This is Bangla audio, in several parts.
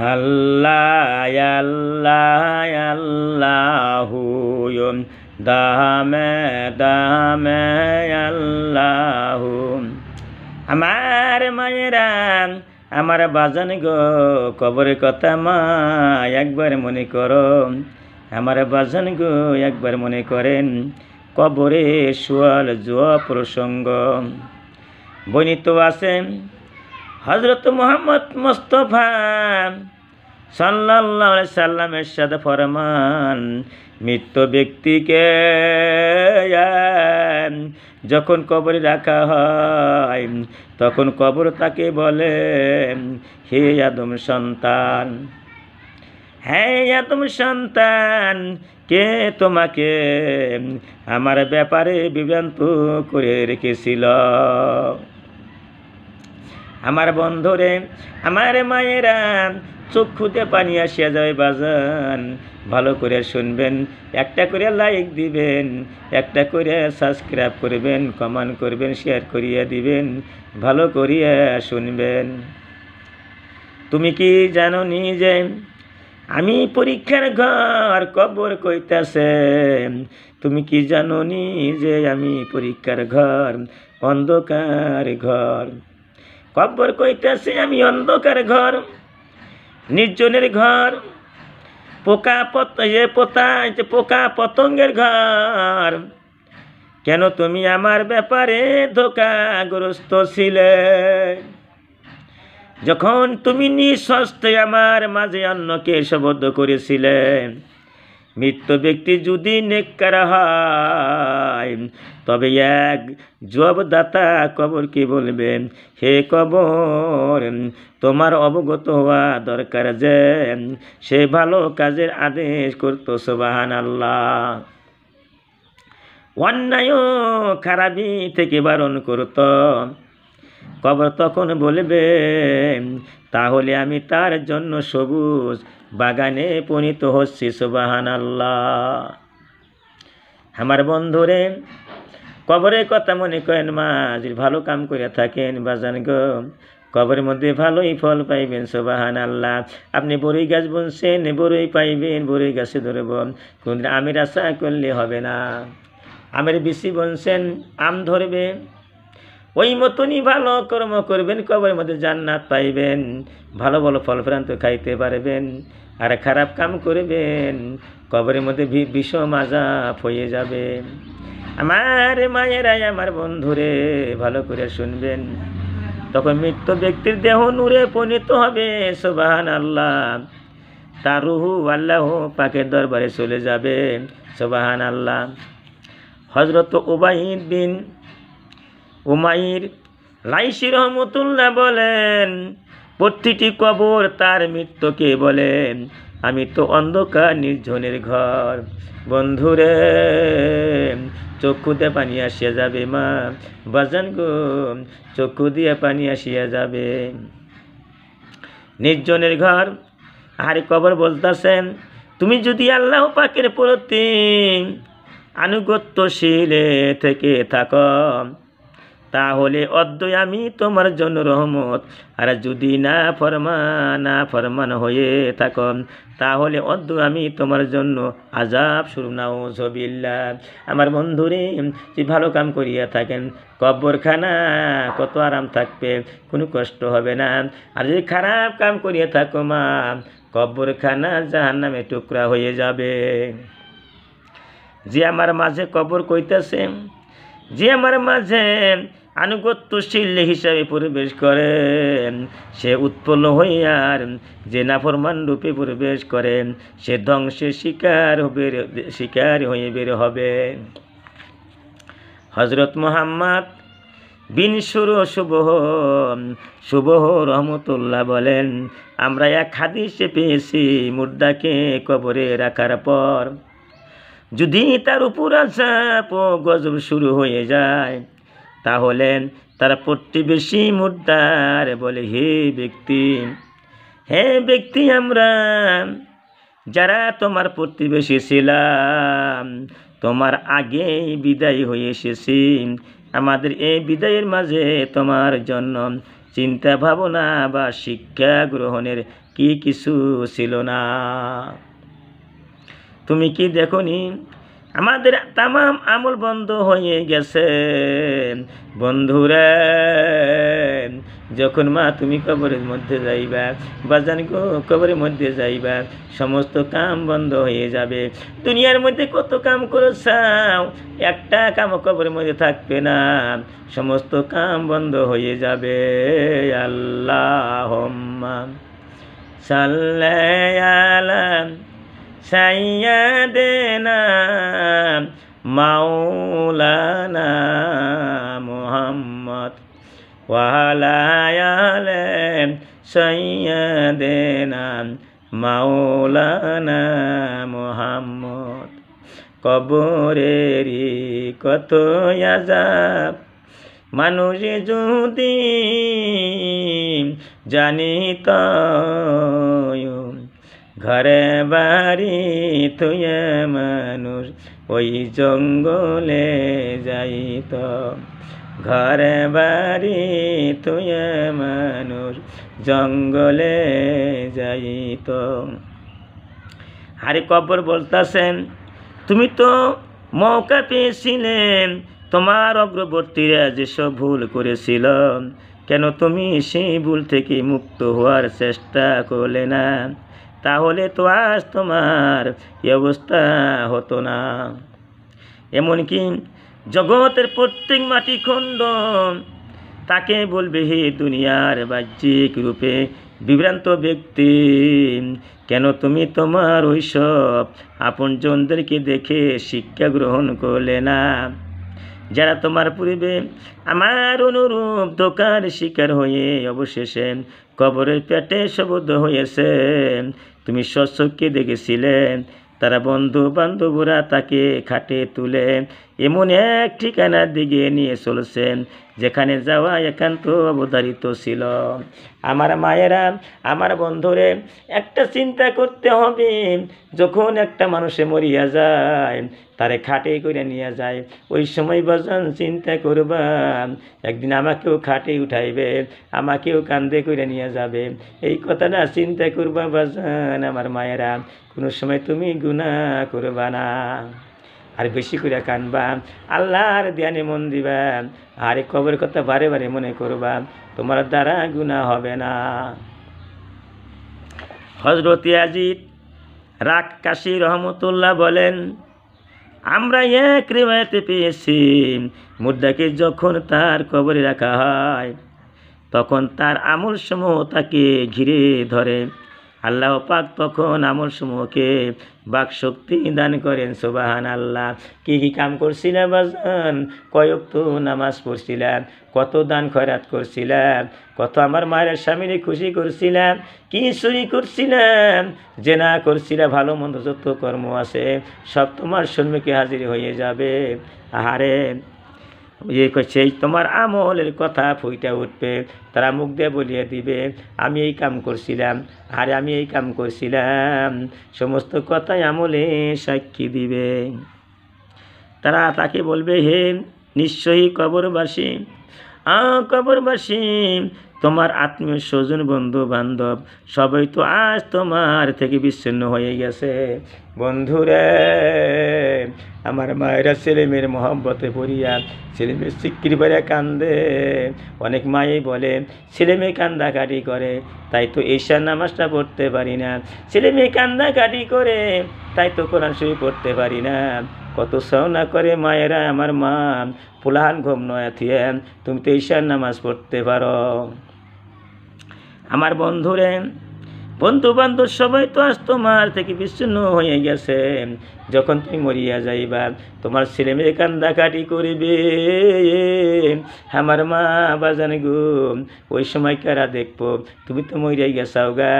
ഹല്ലാഹൂയും ദാമേ দামে അല്ലാഹും আমার মায়েরা আমার বাজন গো কবরে কথা মা একবার মনে কর আমার বাজন গো একবার মনে করেন কবরে সোয়াল জোয়া প্রসঙ্গ বনিত আছে হজরত মোহাম্মদ মোস্তফান সাল্লা সাল্লামের সাথে ফরমান মৃত্য ব্যক্তিকে যখন কবরে রাখা হয় তখন কবর তাকে বলে হে আদম সন্তান হ্যাঁ আদম সন্তান কে তোমাকে আমার ব্যাপারে বিভ্রান্ত করে রেখেছিল আমার বন্ধুরে আমার মায়েরা চক্ষুতে পানি আসিয়া যায় বাজান ভালো করে শুনবেন একটা করে লাইক দিবেন একটা করে সাবস্ক্রাইব করবেন কমেন্ট করবেন শেয়ার করিয়া দিবেন ভালো করিয়া শুনবেন তুমি কি জানো নি যে আমি পরীক্ষার ঘর কবর কইতাছে তুমি কি জানো নি যে আমি পরীক্ষার ঘর অন্ধকার ঘর কব্বর কইতেছে আমি অন্ধকার ঘর নির্জনের ঘর পোকা পত এ পোতা পোকা পতঙ্গের ঘর কেন তুমি আমার ব্যাপারে ধোকাগ্রস্ত ছিলে যখন তুমি নিঃস্বস্তে আমার মাঝে অন্যকে শবদ্ধ করেছিলেন মৃত্য ব্যক্তি যদি নেককার হয় তবে এক জবদাতা কবর কি বলবে হে কবর তোমার অবগত হওয়া দরকার যে সে ভালো কাজের আদেশ করতো সোবাহান আল্লাহ অন্যায় খারাপি থেকে বারণ করত কবর তখন বলবে তাহলে আমি তার জন্য সবুজ বাগানে পণিত হচ্ছি সুবাহান আল্লাহ আমার বন্ধুরে কবরের কথা মনে করেন মা যদি ভালো কাম করে থাকেন বাজান গো কবরের মধ্যে ভালোই ফল পাইবেন সোবাহান আল্লাহ আপনি বরই গাছ বুনছেন বরই পাইবেন বরই গাছে ধরব কোনদিন আমের আশা করলে হবে না আমের বেশি বুনছেন আম ধরবে ওই মতনই ভালো কর্ম করবেন কবরের মধ্যে জান্নাত পাইবেন ভালো ভালো ফল ফ্রান্ত খাইতে পারবেন আর খারাপ কাম করবেন কবরের মধ্যে বিষম আজাব হয়ে যাবে আমার মায়েরাই আমার বন্ধুরে ভালো করে শুনবেন তখন মৃত্যু ব্যক্তির দেহ নূরে পণিত হবে সোবাহান আল্লাহ তার রুহু আল্লাহ পাকের দরবারে চলে যাবে সোবাহান আল্লাহ হজরত ওবাহিদ বিন উমাইর রাইসি রহমতুল্লাহ বলেন প্রতিটি কবর তার মৃত্যুকে বলেন আমি তো অন্ধকার নির্জনের ঘর বন্ধুরে চক্ষু দিয়ে পানি আসিয়া যাবে মা বাজান গো চক্ষু দিয়ে পানি আসিয়া যাবে নির্জনের ঘর আর কবর বলতেছেন তুমি যদি আল্লাহ পাকের প্রতি আনুগত্যশীলে থেকে থাকো তাহলে অদ্বৈ আমি তোমার জন্য রহমত আর যদি না ফরমান না ফরমান হয়ে থাকন তাহলে অদ্য আমি তোমার জন্য আজাব শুরু নাও জবিল্লা আমার বন্ধুরে যে ভালো কাম করিয়া থাকেন কব্বরখানা কত আরাম থাকবে কোনো কষ্ট হবে না আর যদি খারাপ কাম করিয়া থাকো মা কব্বরখানা যাহার নামে টুকরা হয়ে যাবে যে আমার মাঝে কবর কইতেছে যে আমার মাঝে আনুগত্যশীল হিসাবে প্রবেশ করেন সে উৎপন্ন হইয়ার যে নাফরমান রূপে প্রবেশ করেন সে ধ্বংসের শিকার হবে শিকার হয়ে বের হবে হজরত মোহাম্মদ বিন সুর শুভ শুভ রহমতুল্লাহ বলেন আমরা এক হাদিসে পেয়েছি মুর্দাকে কবরে রাখার পর যদি তার উপর আসাপ গজব শুরু হয়ে যায় তাহলে তার প্রতিবেশী মুদ্রার বলে হে ব্যক্তি হে ব্যক্তি আমরা যারা তোমার প্রতিবেশী ছিলাম তোমার আগে বিদায় হয়ে এসেছি আমাদের এই বিদায়ের মাঝে তোমার জন্য চিন্তা ভাবনা বা শিক্ষা গ্রহণের কি কিছু ছিল না তুমি কি দেখো আমাদের তামাম আমল বন্ধ হয়ে গেছে বন্ধুরা যখন মা তুমি কবরের মধ্যে যাইবা বা জানি কবরের মধ্যে যাইবা সমস্ত কাম বন্ধ হয়ে যাবে দুনিয়ার মধ্যে কত কাম করেছাও একটা কাম কবরের মধ্যে থাকবে না সমস্ত কাম বন্ধ হয়ে যাবে আল্লাহ সাল্লাহ সাইয়া দেনা মাওলানা মোহাম্মদ ওয়ালায়ালে সাইয়া দেনা মাওলানা মোহাম্মদ কবরেরি কত আজাব মানুষ যদি জানিত ঘরে বাড়ি তুয়ে মানুষ ওই জঙ্গলে যাইত ঘরে বাড়ি তুয়ে মানুষ জঙ্গলে যাইত হারি কবর বলতাছেন তুমি তো মৌকা পেয়েছিলেন তোমার অগ্রবর্তীরা যেসব ভুল করেছিল কেন তুমি সেই ভুল থেকে মুক্ত হওয়ার চেষ্টা করলে না তাহলে তো আজ তোমার এ অবস্থা হতো না এমনকি জগতের প্রত্যেক মাটি খণ্ড তাকে বলবে হে দুনিয়ার বাহ্যিক রূপে বিভ্রান্ত ব্যক্তি কেন তুমি তোমার আপন আপনজনদেরকে দেখে শিক্ষা গ্রহণ করলে না যারা তোমার পূর্বে আমার অনুরূপ দোকান শিকার হয়ে অবশেষে কবরের পেটে সবুদ হয়েছে তুমি স্বচক্ষে দেখেছিলে তারা বন্ধু বান্ধবরা তাকে খাটে তুলে এমন এক ঠিকানার দিকে নিয়ে চলেছেন যেখানে যাওয়া একান্ত অবধারিত ছিল আমার মায়েরা আমার বন্ধুরে একটা চিন্তা করতে হবে যখন একটা মানুষে মরিয়া যায় তারে খাটে করে নিয়ে যায় ওই সময় বজন চিন্তা করবা একদিন আমাকেও খাটে উঠাইবে আমাকেও কান্দে করে নিয়ে যাবে এই কথাটা চিন্তা করবা বজন আমার মায়েরা কোনো সময় তুমি গুণা করবা না আর বেশি করে কানবা আল্লাহর ধ্যানে মন দিবা আর কবর কথা বারে বারে মনে করবা তোমার দ্বারা গুণা হবে না হজরত আজিদ রাগ কাশি রহমতুল্লাহ বলেন আমরা এক রেওয়ায়তে পেয়েছি মুদ্রাকে যখন তার কবরে রাখা হয় তখন তার আমল সমূহ তাকে ঘিরে ধরে আল্লাহ পাক তখন আমল সমূহকে বাক শক্তি দান করেন সোবাহান আল্লাহ কি কি কাম করছিলাম বাজান কয়ক তো নামাজ পড়ছিলাম কত দান খরাত করছিলাম কত আমার মায়ের স্বামীরে খুশি করছিলাম কি চুরি করছিলাম যে না করছিলাম ভালো মন্দ যত কর্ম আছে সব তোমার সন্মুখে হাজির হয়ে যাবে আহারে ইয়ে সেই তোমার আমলের কথা ফুইটা উঠবে তারা মুখ দিয়ে বলিয়ে দিবে আমি এই কাম করছিলাম আরে আমি এই কাম করছিলাম সমস্ত কথাই আমলে সাক্ষী দিবে তারা তাকে বলবে হে নিশ্চয়ই কবরবাসী আ কবরবাসী তোমার আত্মীয় স্বজন বন্ধু বান্ধব সবাই তো আজ তোমার থেকে বিচ্ছিন্ন হয়ে গেছে বন্ধুরে আমার মায়েরা ছেলে মেয়ের মহব্বতে পড়িয়া ছেলে মেয়ে বেড়ে কান্দে অনেক মায়ে বলে ছেলে মেয়ে কান্দাকাটি করে তাই তো ঈশার নামাজটা পড়তে পারি না ছেলে মেয়ে কান্দাকাটি করে তাই তো কোরআন শরীফ পড়তে পারি না কত সাউনা করে মায়েরা আমার মা ফুলাহান ঘুম নয় তুমি তো ঈশার নামাজ পড়তে পারো আমার বন্ধুরে বন্ধু বান্ধব সবাই তো আজ তোমার থেকে বিচ্ছিন্ন হয়ে গেছে যখন তুমি মরিয়া যাইবা তোমার ছেলে মেয়ে কান্দাকাটি করিবে আমার মা বাজান গো ওই সময় কারা দেখবো তুমি তো মরিয়া গেছাও গা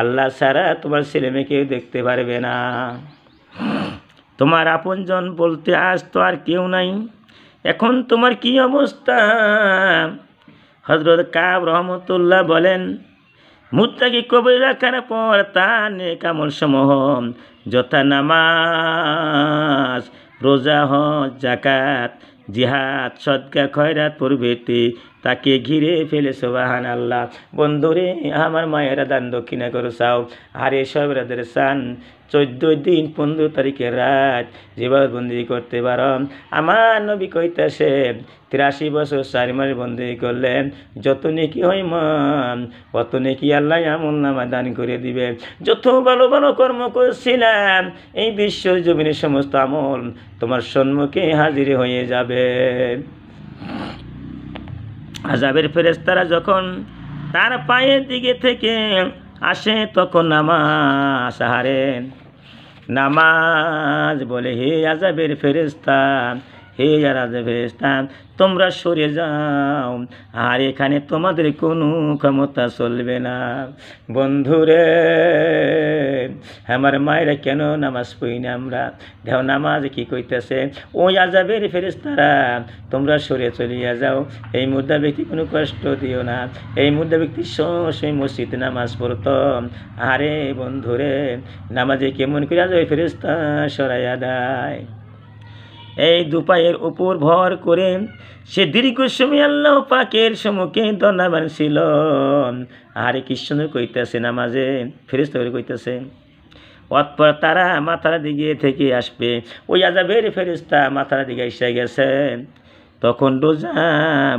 আল্লাহ ছাড়া তোমার ছেলে মেয়েকেও দেখতে পারবে না তোমার আপনজন বলতে আজ তো আর কেউ নাই এখন তোমার কি অবস্থা হজরত কাব রহমতুল্লাহ বলেন মুত্তাকি কবির রাখার পর তার নেকামল সমূহ যথা নামাজ রোজা হজ জাকাত জিহাদ সদ্গা খয়রাত প্রভৃতি তাকে ঘিরে ফেলে সোবাহান আল্লাহ বন্ধুরে আমার মায়েরা দান দক্ষিণা করো সাও আরে সব রাদের সান চোদ্দ দিন পনেরো তারিখের রাত যেভাবে বন্দি করতে পারো আমার নবী কইতাছে তিরাশি বছর চারি মাস বন্দি করলেন যত নেকি হয় মন অত নেকি আল্লাহ আমল নামা দান করে দিবে যত ভালো ভালো কর্ম করছিলাম এই বিশ্ব জমিনের সমস্ত আমল তোমার সম্মুখে হাজির হয়ে যাবে আজাবের ফেরেস্তারা যখন তার পায়ের দিকে থেকে আসে তখন নামাজ হারেন নামাজ বলে হে আজাবের ফেরেস্তা হে যারা ফেরেস্তান তোমরা সরে যাও আর এখানে তোমাদের কোনো ক্ষমতা চলবে না বন্ধুরে আমার মায়েরা কেন নামাজ পড়ি না আমরা দেহ নামাজ কি কইতেছে ও আজাবের তারা তোমরা সরে চলিয়া যাও এই মুদ্রা ব্যক্তি কোনো কষ্ট দিও না এই মুদ্রা ব্যক্তি সবসময় মসজিদ নামাজ পড়ত আরে বন্ধুরে নামাজে কেমন করিয়া যাও ফেরেস্তা সরাইয়া দেয় এই দুপায়ের উপর ভর করে সে দীর্ঘ সময় আল্লাহ পাকের সমুখে দণ্ডাবান ছিল আরে কৃষ্ণ কইতেছে নামাজে ফেরিস্তরে কইতেছে অতপর তারা মাথার দিকে থেকে আসবে ওই আজাবের ফেরিস্তা মাথার দিকে এসে গেছে তখন রোজা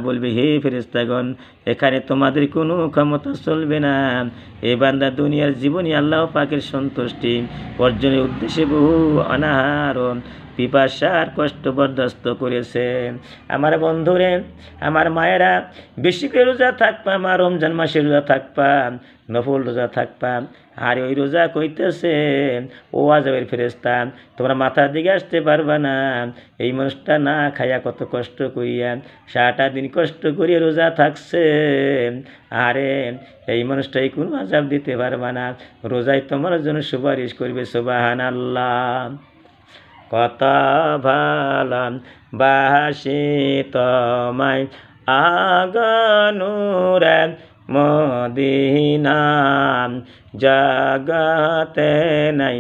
বলবে হে ফেরিস্তাগণ এখানে তোমাদের কোনো ক্ষমতা চলবে না এ বান্দা দুনিয়ার জীবনই আল্লাহ পাকের সন্তুষ্টি অর্জনের উদ্দেশ্যে বহু অনাহার পিপাসার কষ্ট বরদাস্ত করেছে আমার বন্ধুরে আমার মায়েরা বেশি করে রোজা থাকবা আমার রমজান মাসে রোজা থাকবা নফল রোজা থাকবা আর ওই রোজা কইতেছে ও আজবের ফেরেস্তা তোমরা মাথার দিকে আসতে পারবা না এই মানুষটা না খাইয়া কত কষ্ট করিয়া সারাটা দিন কষ্ট করিয়া রোজা থাকছে আরে এই মানুষটাই কোনো আজাব দিতে পারবা না রোজাই তোমার জন্য সুপারিশ করবে সুবাহান আল্লাহ কথা ভালাম বাসি তোমায় আগানুর মদিনা জাগাতে নাই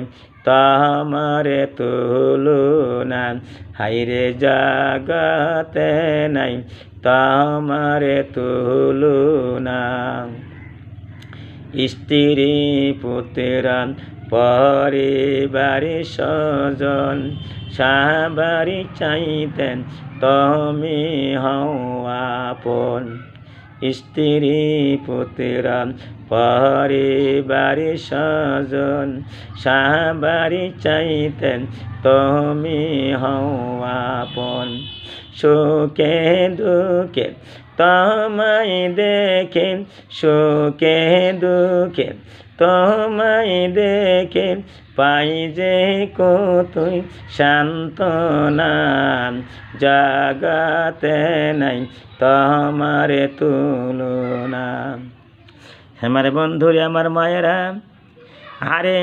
তাহমারে তুলু না হাইরে জাগাতে নাই তাহমারে তুলু না স্ত্রী পুতেরা পরিবারে সজন সাবারি চাইতেন তমি হওয়া আপন স্ত্রী পুতেরা বাড়ি সজন সাহাবারি চাইতেন তুমি হওয়াপন সুখে দুঃখে তোমায় দেখেন সুখে দুঃখে তোমায় দেখে পাই যে কতই নাম জাগাতে নাই তোমার তুলনা আমার হ্যাঁ, বন্ধুরে আমার মায়েরা আরে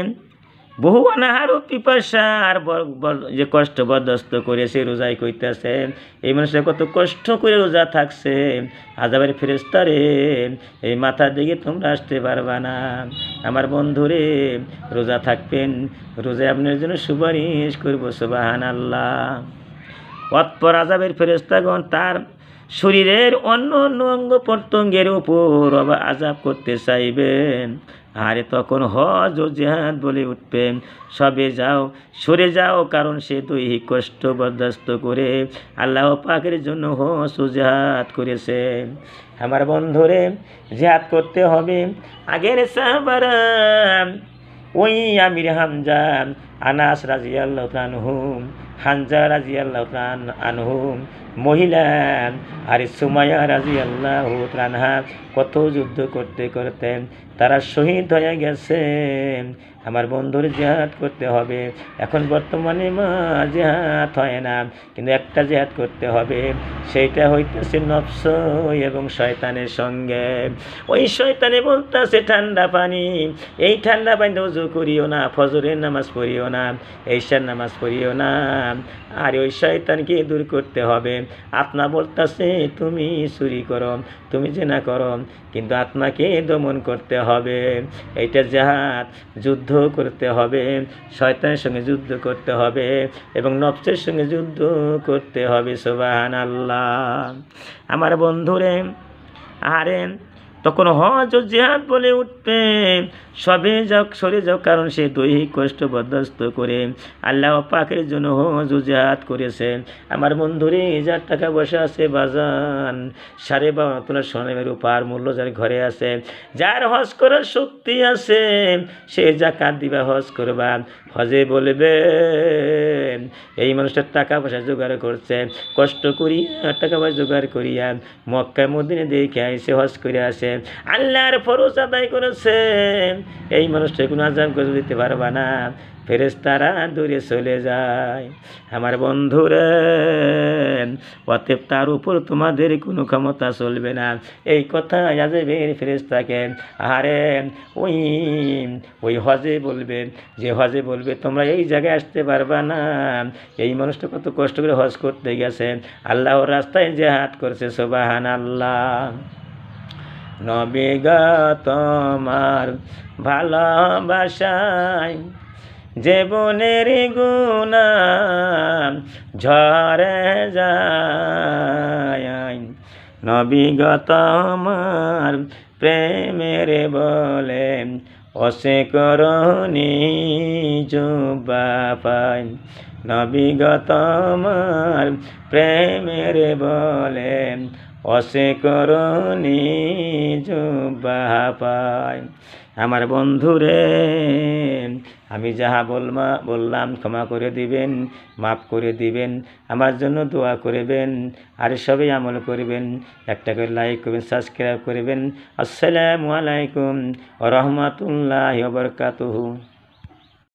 বহু অনাহারও পিপাসা আর যে কষ্ট বরদস্ত করে সে রোজাই করিতেছে এই মানুষটা কত কষ্ট করে রোজা থাকছে আজাবের ফেরেস্তারে এই মাথা দিকে তোমরা আসতে পারবা না আমার বন্ধুরে রোজা থাকবেন রোজা আপনার জন্য সুপারিশ করবো সুবাহান আল্লাহ অতপর আজাবের ফেরস্তাগণ তার শরীরের অন্য অন্য অঙ্গ প্রত্যঙ্গের উপর আবার আজাব করতে চাইবেন আরে তখন হজ ও জেহাদ বলে উঠবেন সবে যাও সরে যাও কারণ সে তৈহি কষ্ট বরদাস্ত করে আল্লাহ পাকের জন্য হজ ও জেহাদ করেছে আমার বন্ধুরে জেহাদ করতে হবে আগের সাহবার ওই আমির হামজান আনাস রাজিয়াল্লাহ প্রাণহুম হানজা রাজি আল্লাহ আনহুম মহিলা আর সুমায়া রাজি আল্লাহ রানহা কত যুদ্ধ করতে করতে তারা শহীদ হয়ে গেছে আমার বন্ধুর জেহাদ করতে হবে এখন বর্তমানে মা জেহাদ হয় না কিন্তু একটা জেহাদ করতে হবে সেইটা হইতেছে নফস এবং শয়তানের সঙ্গে ওই শয়তানে বলতেছে ঠান্ডা পানি এই ঠান্ডা পানি উজু করিও না ফজরের নামাজ পড়িও না এইশার নামাজ পড়িও না আর ওই শয়তানকে দূর করতে হবে আত্মা বলতেছে তুমি চুরি করো তুমি যে না করো কিন্তু আত্মাকে দমন করতে হবে এইটা জাহাজ যুদ্ধ করতে হবে শয়তানের সঙ্গে যুদ্ধ করতে হবে এবং নবসের সঙ্গে যুদ্ধ করতে হবে সোবাহান আল্লাহ আমার বন্ধুরে আহারেন তখন হজ ও জেহাদ বলে উঠবে সবে যাক সরে যাও কারণ সে দৈহিক কষ্ট বরদাস্ত করে আল্লাহ পাকের জন্য হজ ও জেহাদ করেছেন আমার বন্ধুরে হাজার টাকা বসে আছে বাজান সাড়ে বাবা তোলার স্বর্ণের উপহার মূল্য যার ঘরে আছে যার হজ করার শক্তি আছে সে কাঁদ দিবা হজ করবা হজে বলবে এই মানুষটার টাকা পয়সা জোগাড় করছে কষ্ট করিয়া টাকা পয়সা জোগাড় করিয়া মক্কা মদিনে দেখে আইসে হজ করে আসে আল্লাহর ফরজ আদায় করেছে এই মানুষটা কোনো আজাম করে দিতে পারবা না ফেরেস্তারা দূরে চলে যায় আমার বন্ধুরে অতএব তার উপর তোমাদের কোনো ক্ষমতা চলবে না এই কথা আজেবের ফেরেস্তাকে আরে ওই ওই হজে বলবে যে হজে বলবে তোমরা এই জায়গায় আসতে পারবা না এই মানুষটা কত কষ্ট করে হজ করতে গেছে আল্লাহর রাস্তায় যে হাত করছে সোবাহান আল্লাহ নবিগতমার তোমার ভালোবাসায় জীবনের গুণা ঝরে যায় নবীগত প্রেমের বলে অসে করি যুবা পাই প্রেমের বলে অসে করণি পায় আমার বন্ধুরে আমি যাহা বলমা বললাম ক্ষমা করে দিবেন মাফ করে দিবেন আমার জন্য দোয়া করবেন আর সবাই আমল করবেন একটা করে লাইক করবেন সাবস্ক্রাইব করবেন আসসালামু আলাইকুম রহমতুল্লাহ বরকাতহু